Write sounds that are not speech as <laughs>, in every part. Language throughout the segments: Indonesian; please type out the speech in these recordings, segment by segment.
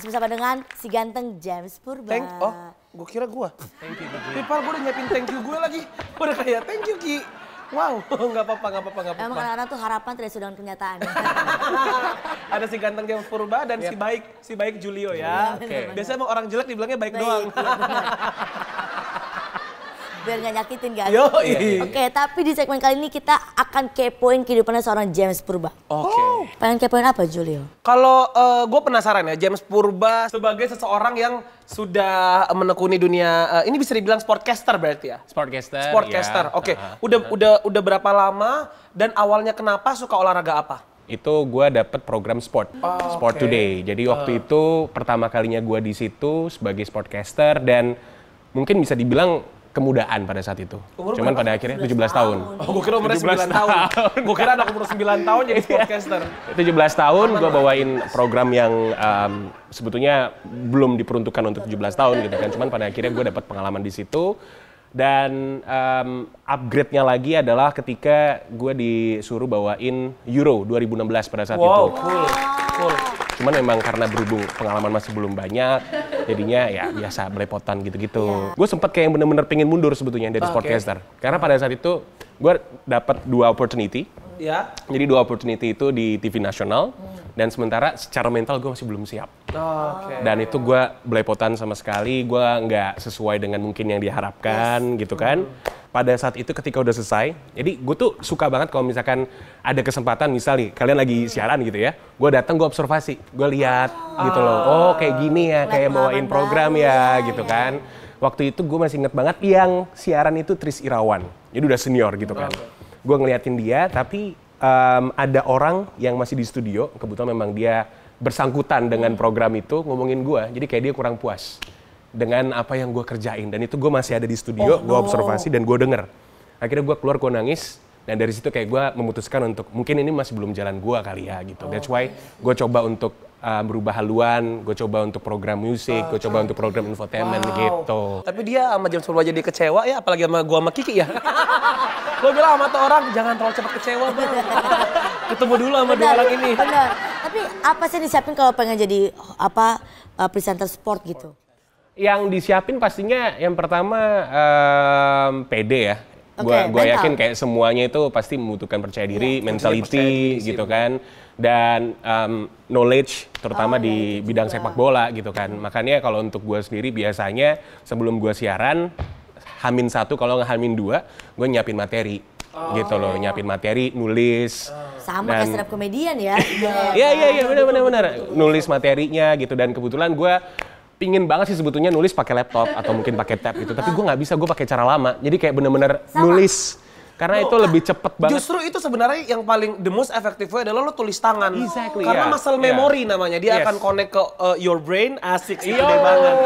Masih bersama dengan si ganteng James Purba. Thank, oh, gue kira gue. Thank you, Pipal gue udah nyiapin thank you gue lagi. udah kayak thank you, Ki. Wow, <laughs> nggak apa-apa, nggak apa-apa, nggak apa-apa. Emang anak-anak tuh harapan tidak sudah kenyataan. <laughs> Ada si ganteng James Purba dan yep. si baik, si baik Julio ya. Iya, okay. Iya, Biasanya emang orang jelek dibilangnya baik, baik doang. Ya, <laughs> biar nggak nyakitin kan? Yo, iya. Iya, iya. Oke, tapi di segmen kali ini kita akan kepoin kehidupannya seorang James Purba. Oke. Okay. Oh. Pengen kepoin apa Julio? Kalau uh, eh, gue penasaran ya James Purba sebagai seseorang yang sudah menekuni dunia uh, ini bisa dibilang sportcaster berarti ya? Sportcaster. Sportcaster. Ya. Oke. Okay. Udah udah udah berapa lama dan awalnya kenapa suka olahraga apa? itu gue dapet program sport, oh, sport okay. today. Jadi uh. waktu ah. itu pertama kalinya gue di situ sebagai sportcaster dan mungkin bisa dibilang kemudaan pada saat itu. Umur Cuman pada akhirnya 17 tahun. tahun. Oh, gue kira umurnya 17 9 tahun. tahun. gue kira anak umur 9 tahun jadi iya. podcaster. 17 tahun gue bawain program yang um, sebetulnya belum diperuntukkan untuk 17 tahun gitu kan. Cuman pada akhirnya gue dapat pengalaman di situ. Dan um, upgrade-nya lagi adalah ketika gue disuruh bawain Euro 2016 pada saat wow, itu. Wow, cool, cool. Cuman memang karena berhubung pengalaman masih belum banyak, jadinya ya biasa belepotan gitu-gitu yeah. gue sempat kayak yang bener-bener pingin mundur sebetulnya dari okay. sportcaster karena pada saat itu gue dapat dua opportunity Ya. Jadi dua opportunity itu di TV nasional hmm. dan sementara secara mental gue masih belum siap. Oh, okay. Dan itu gue belepotan sama sekali, gue nggak sesuai dengan mungkin yang diharapkan yes. gitu kan. Hmm pada saat itu ketika udah selesai jadi gue tuh suka banget kalau misalkan ada kesempatan misalnya kalian lagi siaran gitu ya gue datang gue observasi gue lihat oh. gitu loh oh. oh kayak gini ya kayak bawain program ya, ya gitu ya. kan waktu itu gue masih inget banget yang siaran itu Tris Irawan jadi udah senior gitu kan gue ngeliatin dia tapi um, ada orang yang masih di studio kebetulan memang dia bersangkutan dengan program itu ngomongin gue jadi kayak dia kurang puas dengan apa yang gue kerjain dan itu gue masih ada di studio oh, gue observasi dan gue denger akhirnya gue keluar gue nangis dan dari situ kayak gue memutuskan untuk mungkin ini masih belum jalan gue kali ya gitu oh. that's why oh. gue coba untuk uh, berubah haluan gue coba untuk program musik gue coba untuk program infotainment wow. gitu tapi dia sama jam 10 aja dia kecewa ya apalagi sama gue sama Kiki ya <laughs> gue bilang sama tuh orang jangan terlalu cepat kecewa bang <laughs> ketemu dulu sama benar, dua orang ini benar tapi apa sih disiapin kalau pengen jadi apa uh, presenter sport gitu yang disiapin pastinya yang pertama um, PD ya. Okay, gua yakin kayak semuanya itu pasti membutuhkan percaya iya, diri, yeah, mentality percaya diri gitu kan dan um, knowledge terutama oh, di iya, gitu bidang juga. sepak bola gitu kan. Makanya kalau untuk gua sendiri biasanya sebelum gua siaran Hamin satu kalau nggak Hamin dua, gue nyiapin materi. Oh. gitu loh iya. nyiapin materi nulis oh. sama dan, kayak stand komedian ya <laughs> iya iya iya benar benar benar nulis materinya gitu dan kebetulan gue pingin banget sih sebetulnya nulis pakai laptop atau mungkin pakai tab gitu. Tapi gue nggak bisa, gue pakai cara lama. Jadi kayak bener-bener nulis. Karena itu lebih cepet banget. Justru itu sebenarnya yang paling the most effective way adalah lo tulis tangan. Exactly. Karena yeah. muscle iya. memory yeah. namanya. Dia yes. akan connect ke uh, your brain asik sih banget.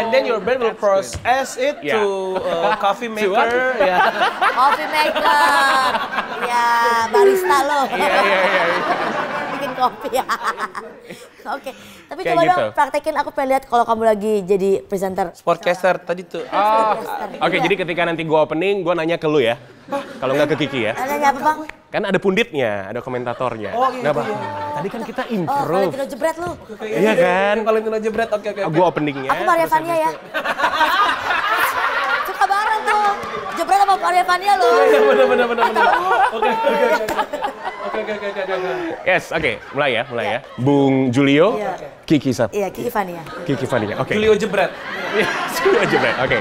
And then your brain will process it yeah. to uh, <laughs> <laughs> coffee maker. yeah. Coffee maker. Ya, barista lo. yeah, yeah, iya. iya, iya kopi. <laughs> Oke, tapi coba dong gitu. praktekin aku pengen lihat kalau kamu lagi jadi presenter. Sportcaster tadi tuh. <laughs> Ah. Oke, jadi ketika nanti gua opening, gua nanya ke lu ya. kalau nggak ke Kiki ya. Nanya apa, Bang? Kan ada punditnya, ada komentatornya. Oh, iya, Iya. Tadi kan kita oh, improve. Oh, Valentino jebret lu. Iya kan? Valentino jebret, oke oke. Gua openingnya. Aku Maria Vania ya. <laughs> Suka bareng tuh. Jebret sama Maria Vania lu. Iya, iya, bener bener bener. Oke oke oke. Yes, oke, okay. mulai ya, mulai ya. ya. Bung Julio, ya. Kiki Sat. Iya, Kiki Fania. Kiki Fania, oke. Okay. Julio Jebret. Iya, <laughs> Julio Jebret, oke. Okay.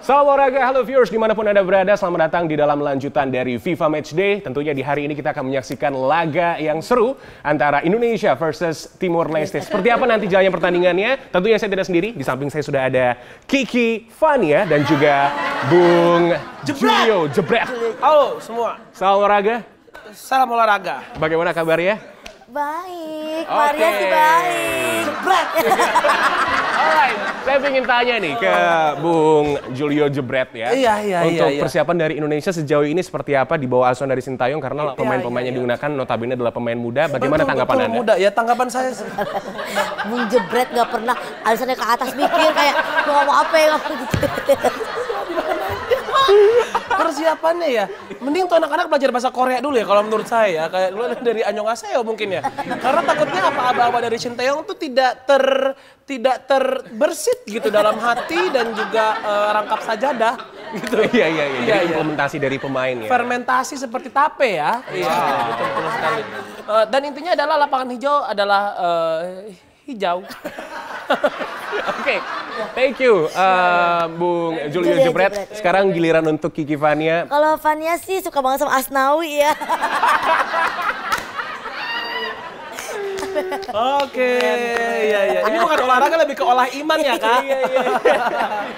Salam olahraga, halo viewers dimanapun Anda berada, selamat datang di dalam lanjutan dari FIFA Matchday. Tentunya di hari ini kita akan menyaksikan laga yang seru antara Indonesia versus Timor Leste. Seperti apa nanti jalannya pertandingannya? Tentunya saya tidak sendiri, di samping saya sudah ada Kiki Fania dan juga Bung Jebret. Julio Jebret. Halo semua. Salam olahraga, salam olahraga. Bagaimana kabar kabarnya? Baik, okay. Maria sih baik. Jebret. <laughs> Alright, saya ingin tanya nih ke Bung Julio Jebret ya. Iya, iya, Untuk iya, iya. persiapan dari Indonesia sejauh ini seperti apa di bawah asuhan dari Sintayong karena pemain-pemainnya iya, iya, iya, digunakan notabene adalah pemain muda. Bagaimana betul, tanggapan betul, Anda? muda. Ya tanggapan saya <laughs> Bung Jebret nggak pernah alasannya ke atas mikir kayak mau ngomong apa ya <laughs> Persiapannya ya Mending tuh anak-anak belajar bahasa Korea dulu ya kalau menurut saya. Kayak lu dari Anyong Aseo mungkin ya. Karena takutnya apa aba-aba dari Taeyong tuh tidak ter tidak terbersit gitu dalam hati dan juga uh, rangkap sajadah gitu. Iya iya iya. Jadi iya, iya, implementasi dari pemain ya. Fermentasi seperti tape ya. Iya, betul, betul sekali. Uh, dan intinya adalah lapangan hijau adalah uh, hijau. <laughs> Oke, okay. thank you uh, Bung Julia, Jupret. Jepret. Ya. Sekarang giliran untuk Kiki Fania. Kalau Fania sih suka banget sama Asnawi ya. <laughs> Oke, iya iya. Ini bukan olahraga lebih ke olah iman ya kak. Iya iya. iya.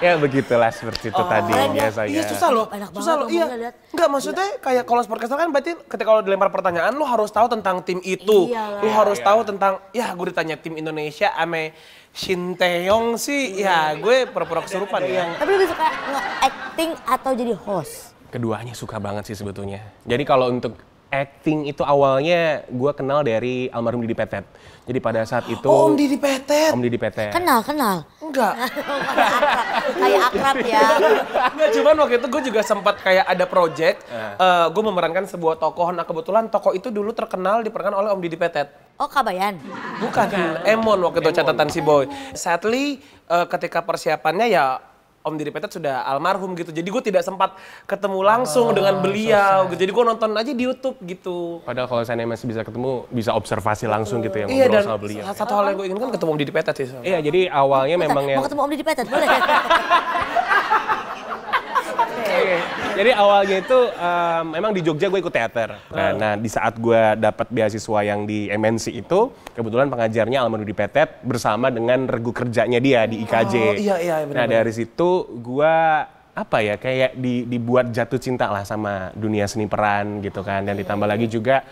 Ya begitulah seperti itu oh. tadi ya. biasanya. Iya susah loh, Enak susah loh. Iya. Enggak maksudnya iya. kayak kalau sportcaster kan berarti ketika kalau dilempar pertanyaan lo harus tahu tentang tim itu. Iya. Lu harus tahu tentang ya gue ditanya tim Indonesia ame Shin Taeyong sih ya gue pura-pura kesurupan ya. Tapi lebih suka nge acting atau jadi host? Keduanya suka banget sih sebetulnya. Jadi kalau untuk acting itu awalnya gue kenal dari almarhum Didi Petet. Jadi pada saat <gasps> itu oh, Om Didi Petet. Om Didi Petet. Kenal, kenal. Enggak. <laughs> kayak akrab ya. Enggak, cuman waktu itu gue juga sempat kayak ada project. Uh. Eh. Uh, eh, gue memerankan sebuah tokoh. Nah kebetulan tokoh itu dulu terkenal diperankan oleh Om Didi Petet. Oh Kabayan? Bukan, Emon waktu itu catatan si Boy. Sadly uh, ketika persiapannya ya Om Didi Petet sudah almarhum gitu. Jadi gue tidak sempat ketemu langsung oh, dengan beliau so gitu. Jadi gue nonton aja di YouTube gitu. Padahal kalau saya masih bisa ketemu, bisa observasi langsung gitu yang iya, ngobrol sama beliau. Satu hal yang gue inginkan ketemu Om Didi Petet sih. Iya, jadi awalnya Bentar, memang mau ketemu Om Didi Petet boleh. <laughs> jadi awalnya itu um, memang di Jogja gue ikut teater. Nah, nah di saat gue dapat beasiswa yang di MNC itu, kebetulan pengajarnya di Petet bersama dengan regu kerjanya dia di IKJ. Oh, iya iya -bener. Nah, dari situ gue apa ya kayak di, dibuat jatuh cinta lah sama dunia seni peran gitu kan dan ditambah lagi juga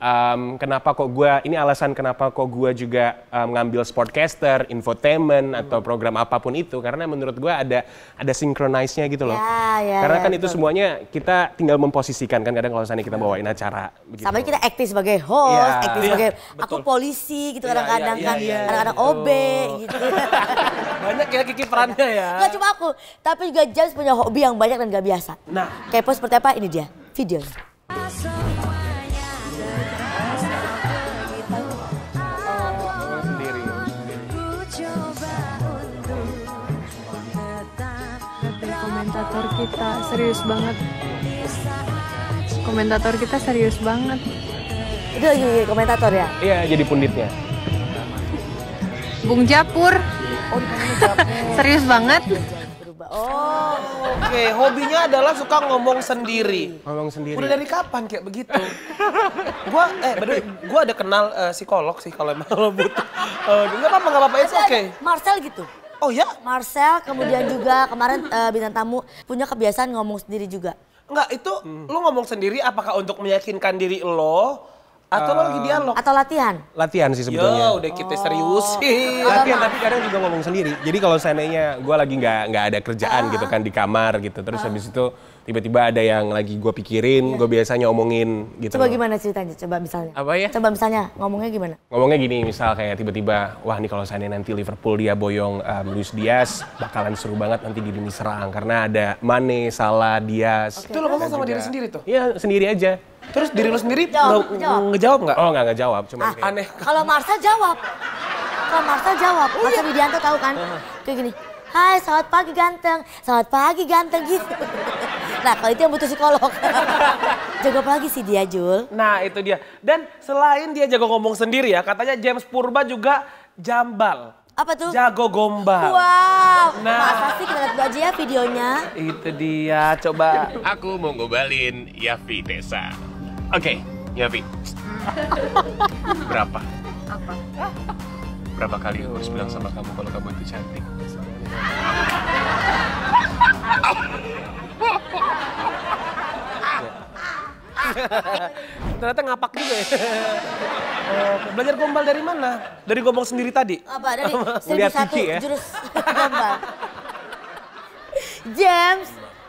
um, kenapa kok gue ini alasan kenapa kok gue juga um, ngambil sportcaster, infotainment hmm. atau program apapun itu karena menurut gue ada ada sinkronisnya gitu loh. Ya, ya, ya karena ya, kan ya, itu semuanya kita tinggal memposisikan kan kadang kalau misalnya kita iya. bawain acara. Begitu. Sampai kita aktif sebagai host, ya. acting ya, sebagai iya, betul. aku polisi gitu iya, kadang-kadang ya, ya, ya, kan, kadang-kadang ya, OB gitu. <laughs> banyak ya Kiki perannya ya. Gak cuma aku, tapi juga James punya hobi yang banyak dan gak biasa. Nah, kepo seperti apa ini dia videonya. komentator kita serius banget komentator kita serius banget itu lagi komentator ya iya jadi punditnya Bung Japur oh, serius banget Oh, oke. Okay. Hobinya adalah suka ngomong sendiri. Ngomong sendiri. Udah dari kapan kayak begitu? gua eh bener, gua ada kenal uh, psikolog sih kalau emang lo butuh. Uh, eh, enggak apa-apa, enggak apa-apa. Oke. Okay. Marcel gitu. Oh ya? Marcel kemudian juga kemarin uh, bintang tamu punya kebiasaan ngomong sendiri juga. Enggak, itu hmm. lo ngomong sendiri apakah untuk meyakinkan diri lo atau uh, lo lagi eh, dialog? Atau latihan? Latihan sih sebetulnya. Yo, udah kita oh. serius sih. Latihan, tapi kadang juga ngomong sendiri. Jadi kalau seandainya gue lagi nggak nggak ada kerjaan uh ah. -huh. gitu kan di kamar gitu, terus uh. habis itu tiba-tiba ada yang lagi gue pikirin, iya. gue biasanya omongin gitu. Coba gimana ceritanya? Coba misalnya. Apa ya? Coba misalnya ngomongnya gimana? Ngomongnya gini, misal kayak tiba-tiba, wah nih kalau seandainya nanti Liverpool dia boyong um, Luis Diaz, bakalan seru banget nanti di lini serang karena ada Mane, Salah, Diaz. Okay. Itu lo ngomong sama juga, diri sendiri tuh? Iya, sendiri aja. Terus diri lo sendiri jawab, ngejawab nggak? Oh nggak ngejawab, cuma ah, aneh. Kalau Marsa jawab, kalau Marsa jawab, oh, Marsa iya. Widianto tahu kan? Kayak gini, Hai, selamat pagi ganteng, selamat pagi ganteng gitu. Nah kalau itu yang butuh psikolog. <laughs> jago apa lagi sih dia Jul? Nah itu dia. Dan selain dia jago ngomong sendiri ya, katanya James Purba juga jambal. Apa tuh? Jago gombal. Wow. Nah, masa sih kita lihat aja ya videonya. Itu dia, coba. Aku mau ngobalin Yavi Tessa. Oke, okay, Yavi. <laughs> Berapa? Apa? Berapa kali aku harus bilang sama kamu kalau kamu itu cantik? <laughs> <laughs> Ternyata ngapak juga ya. Eh, belajar gombal dari mana? Dari gombong sendiri tadi? Apa? Dari seribu satu ya? jurus gombal. James,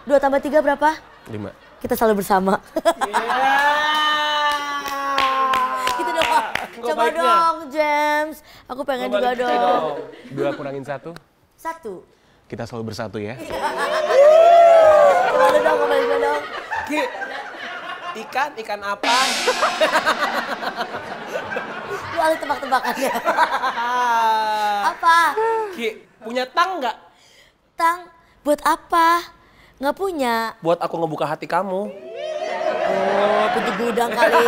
dua tambah tiga berapa? Lima. Kita selalu bersama. Yeah. Gitu doang. Coba dong, James. Aku pengen juga dong. Dua kurangin satu. Satu. Kita selalu bersatu ya. Coba iya. dong, kembali dong. Ikan, ikan apa? <laughs> Lu alih tebak-tebakannya. <laughs> apa? Ki, punya tang nggak? Tang, buat apa? Nggak punya. Buat aku ngebuka hati kamu. Oh, pintu gudang kali,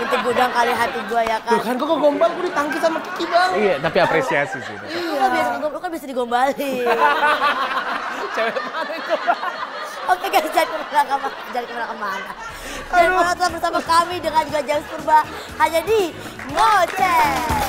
pintu gudang kali hati gua ya kan. Tuh kan gua gombal, gua ditangki sama Kiki bang. Iya, tapi apresiasi sih. Iya. Lu kan biasa ngegombal, lu kan biasa digombali. <laughs> Cewek mana itu? Oke guys, jangan kemana-mana, jangan kemana-mana. Dan kasih bersama kami dengan Gajah Purba hanya di Ngoceh.